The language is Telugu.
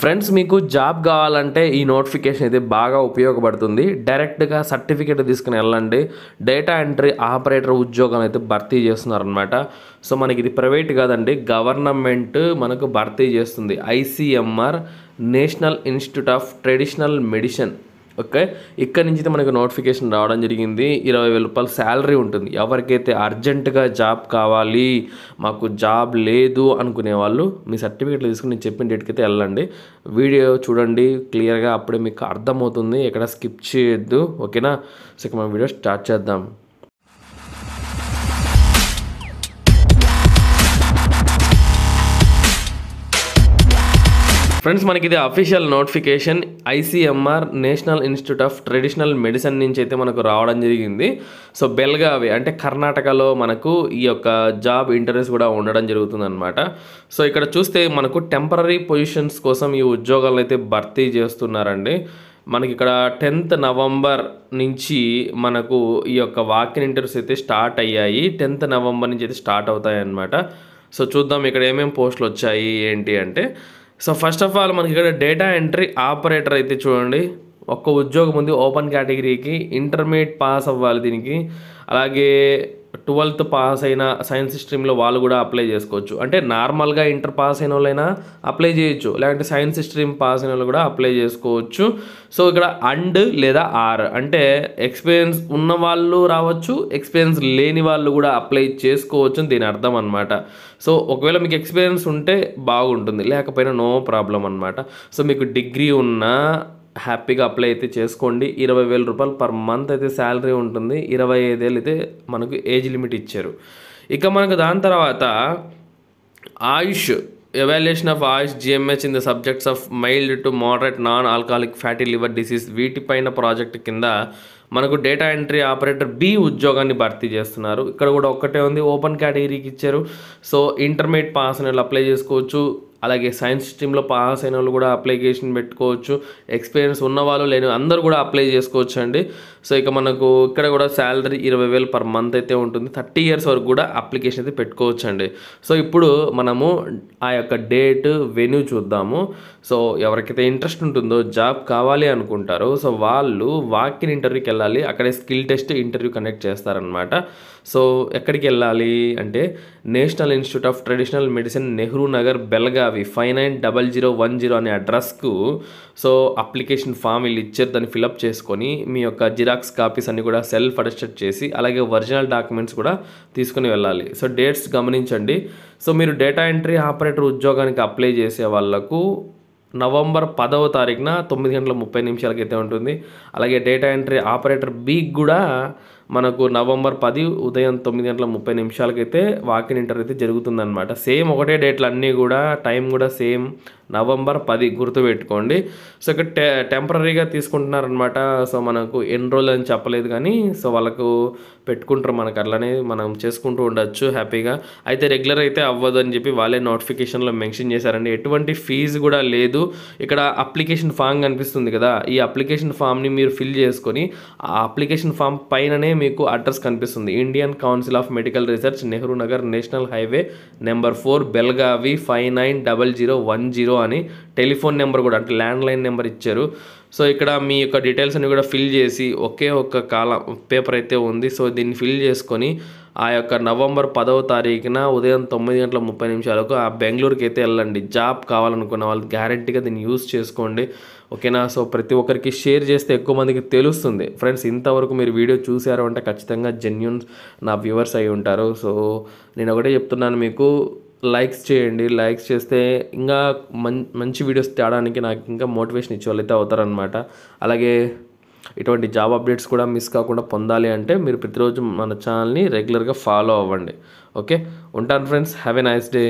ఫ్రెండ్స్ మీకు జాబ్ కావాలంటే ఈ నోటిఫికేషన్ అయితే బాగా ఉపయోగపడుతుంది డైరెక్ట్గా సర్టిఫికేట్ తీసుకుని వెళ్ళండి డేటా ఎంట్రీ ఆపరేటర్ ఉద్యోగం అయితే భర్తీ చేస్తున్నారనమాట సో మనకి ఇది ప్రైవేట్ కాదండి గవర్నమెంట్ మనకు భర్తీ చేస్తుంది ICMR National Institute of Traditional Medicine okay ఇక్కడ నుంచి అయితే మనకు నోటిఫికేషన్ రావడం జరిగింది ఇరవై వేల రూపాయలు శాలరీ ఉంటుంది ఎవరికైతే అర్జెంటుగా జాబ్ కావాలి మాకు జాబ్ లేదు అనుకునే వాళ్ళు మీ సర్టిఫికేట్లు తీసుకుని నేను చెప్పిన డేట్కి అయితే వెళ్ళండి వీడియో చూడండి క్లియర్గా అప్పుడే మీకు అర్థమవుతుంది ఎక్కడ స్కిప్ చేయొద్దు ఓకేనా సో ఇక మనం వీడియో స్టార్ట్ చేద్దాం ఫ్రెండ్స్ మనకి ఇది official notification ICMR National Institute of Traditional Medicine నుంచి అయితే మనకు రావడం జరిగింది సో బెల్గావి అంటే కర్ణాటకలో మనకు ఈ యొక్క జాబ్ ఇంటర్వ్యూస్ కూడా ఉండడం జరుగుతుంది అనమాట సో ఇక్కడ చూస్తే మనకు టెంపరీ పొజిషన్స్ కోసం ఈ ఉద్యోగాలను అయితే భర్తీ చేస్తున్నారండి మనకి ఇక్కడ టెన్త్ నవంబర్ నుంచి మనకు ఈ యొక్క వాకింగ్ ఇంటర్వ్యూస్ అయితే స్టార్ట్ అయ్యాయి టెన్త్ నవంబర్ నుంచి అయితే స్టార్ట్ అవుతాయి అన్నమాట సో చూద్దాం ఇక్కడ ఏమేమి పోస్టులు వచ్చాయి ఏంటి అంటే సో ఫస్ట్ ఆఫ్ ఆల్ మనకి ఇక్కడ డేటా ఎంట్రీ ఆపరేటర్ అయితే చూడండి ఒక్క ఉద్యోగం ఉంది ఓపెన్ కేటగిరీకి ఇంటర్మీడియట్ పాస్ అవ్వాలి దీనికి అలాగే ట్వెల్త్ పాస్ అయిన సైన్స్ స్ట్రీమ్లో వాళ్ళు కూడా అప్లై చేసుకోవచ్చు అంటే నార్మల్గా ఇంటర్ పాస్ అయిన వాళ్ళైనా అప్లై చేయొచ్చు లేదంటే సైన్స్ స్ట్రీమ్ పాస్ అయిన వాళ్ళు కూడా అప్లై చేసుకోవచ్చు సో ఇక్కడ అండ్ లేదా ఆర్ అంటే ఎక్స్పీరియన్స్ ఉన్న వాళ్ళు రావచ్చు ఎక్స్పీరియన్స్ లేని వాళ్ళు కూడా అప్లై చేసుకోవచ్చు అని దీని అర్థం అనమాట సో ఒకవేళ మీకు ఎక్స్పీరియన్స్ ఉంటే బాగుంటుంది లేకపోయినా నో ప్రాబ్లం అనమాట సో మీకు డిగ్రీ ఉన్నా హ్యాపీగా అప్లై అయితే చేసుకోండి ఇరవై వేల రూపాయలు పర్ మంత్ అయితే శాలరీ ఉంటుంది ఇరవై ఐదేళ్ళు అయితే మనకు ఏజ్ లిమిట్ ఇచ్చారు ఇక మనకు దాని తర్వాత Ayush evaluation of Ayush GMH in the subjects of mild to moderate non alcoholic fatty liver disease వీటిపైన ప్రాజెక్ట్ కింద మనకు డేటా ఎంట్రీ ఆపరేటర్ బి ఉద్యోగాన్ని భర్తీ చేస్తున్నారు ఇక్కడ కూడా ఒక్కటే ఉంది ఓపెన్ కేటగిరీకి ఇచ్చారు సో ఇంటర్మీడియట్ పాస్ అని అప్లై చేసుకోవచ్చు అలాగే సైన్స్ స్ట్రీమ్లో పాస్ అయిన వాళ్ళు కూడా అప్లికేషన్ పెట్టుకోవచ్చు ఎక్స్పీరియన్స్ ఉన్నవాళ్ళు లేని అందరూ కూడా అప్లై చేసుకోవచ్చు అండి సో ఇక మనకు ఇక్కడ కూడా శాలరీ ఇరవై వేలు పర్ మంత్ అయితే ఉంటుంది థర్టీ ఇయర్స్ వరకు కూడా అప్లికేషన్ అయితే పెట్టుకోవచ్చు అండి సో ఇప్పుడు మనము ఆ యొక్క డేట్ వెన్యూ చూద్దాము సో ఎవరికైతే ఇంట్రెస్ట్ ఉంటుందో జాబ్ కావాలి అనుకుంటారో సో వాళ్ళు వాకిన్ ఇంటర్వ్యూకి వెళ్ళాలి అక్కడే స్కిల్ టెస్ట్ ఇంటర్వ్యూ కండక్ట్ చేస్తారనమాట సో ఎక్కడికి వెళ్ళాలి అంటే National Institute of Traditional Medicine Nehru Nagar బెల్గా అవి five nine double zero one zero అనే అడ్రస్కు సో అప్లికేషన్ ఫామ్ వీళ్ళు ఇచ్చారు దాన్ని ఫిలప్ చేసుకొని మీ యొక్క జిరాక్స్ కాపీస్ అన్ని కూడా సెల్ఫ్ అటెస్టెడ్ చేసి అలాగే ఒరిజినల్ డాక్యుమెంట్స్ కూడా తీసుకుని వెళ్ళాలి సో డేట్స్ గమనించండి సో మీరు డేటా ఎంట్రీ ఆపరేటర్ ఉద్యోగానికి అప్లై చేసే వాళ్ళకు నవంబర్ పదవ తారీఖున తొమ్మిది గంటల ముప్పై నిమిషాలకైతే ఉంటుంది అలాగే డేటా ఎంట్రీ ఆపరేటర్ బీకి కూడా మనకు నవంబర్ పది ఉదయం తొమ్మిది గంటల ముప్పై నిమిషాలకైతే వాకిన్ ఇంటర్ అయితే జరుగుతుందనమాట సేమ్ ఒకటే డేట్లు అన్నీ కూడా టైం కూడా సేమ్ నవంబర్ పది గుర్తుపెట్టుకోండి సో ఇక్కడ టె టెంపరీగా తీసుకుంటున్నారనమాట సో మనకు ఎన్ని రోజులు అని చెప్పలేదు కానీ సో వాళ్ళకు పెట్టుకుంటారు మనకు అట్లనే మనం చేసుకుంటూ ఉండొచ్చు హ్యాపీగా అయితే రెగ్యులర్ అయితే అవ్వదు అని చెప్పి వాళ్ళే నోటిఫికేషన్లో మెన్షన్ చేశారండి ఎటువంటి ఫీజు కూడా లేదు ఇక్కడ అప్లికేషన్ ఫామ్ కనిపిస్తుంది కదా ఈ అప్లికేషన్ ఫామ్ని మీరు ఫిల్ చేసుకొని ఆ అప్లికేషన్ ఫామ్ పైననే మీకు అడ్రస్ కనిపిస్తుంది Indian Council of Medical Research Nehru Nagar national highway number four Belagavi five nine double zero one zero అని టెలిఫోన్ నెంబర్ కూడా అంటే ల్యాండ్ లైన్ నెంబర్ ఇచ్చారు సో ఇక్కడ మీ యొక్క డీటెయిల్స్ అన్ని కూడా ఫిల్ చేసి ఒకే ఒక్క కాలం పేపర్ అయితే ఉంది సో దీన్ని ఫిల్ చేసుకొని ఆ యొక్క నవంబర్ పదవ తారీఖున ఉదయం తొమ్మిది గంటల ముప్పై నిమిషాలకు ఆ బెంగళూరుకి అయితే వెళ్ళండి జాబ్ కావాలనుకున్న వాళ్ళు గ్యారంటీగా దీన్ని యూస్ చేసుకోండి ఓకేనా సో ప్రతి ఒక్కరికి షేర్ చేస్తే ఎక్కువ మందికి తెలుస్తుంది ఫ్రెండ్స్ ఇంతవరకు మీరు వీడియో చూశారు అంటే ఖచ్చితంగా జెన్యున్ నా వ్యూవర్స్ అయి ఉంటారు సో నేను ఒకటే చెప్తున్నాను మీకు లైక్స్ చేయండి లైక్స్ చేస్తే ఇంకా మంచి వీడియోస్ తేడానికి నాకు ఇంకా మోటివేషన్ ఇచ్చేవాళ్ళు వాళ్ళైతే అవుతారనమాట అలాగే ఇటువంటి జాబ్ అప్డేట్స్ కూడా మిస్ కాకుండా పొందాలి అంటే మీరు ప్రతిరోజు మన ఛానల్ని రెగ్యులర్గా ఫాలో అవ్వండి ఓకే ఉంటాను friends have a nice day